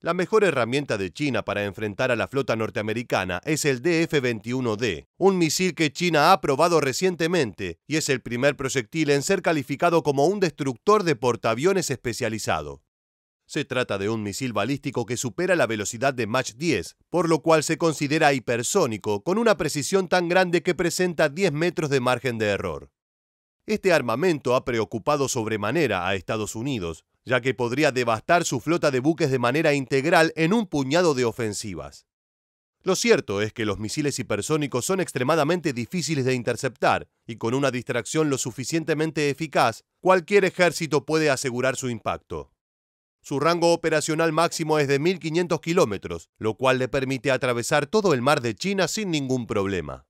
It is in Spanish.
La mejor herramienta de China para enfrentar a la flota norteamericana es el DF-21D, un misil que China ha probado recientemente y es el primer proyectil en ser calificado como un destructor de portaaviones especializado. Se trata de un misil balístico que supera la velocidad de Mach 10, por lo cual se considera hipersónico, con una precisión tan grande que presenta 10 metros de margen de error. Este armamento ha preocupado sobremanera a Estados Unidos, ya que podría devastar su flota de buques de manera integral en un puñado de ofensivas. Lo cierto es que los misiles hipersónicos son extremadamente difíciles de interceptar, y con una distracción lo suficientemente eficaz, cualquier ejército puede asegurar su impacto. Su rango operacional máximo es de 1.500 kilómetros, lo cual le permite atravesar todo el mar de China sin ningún problema.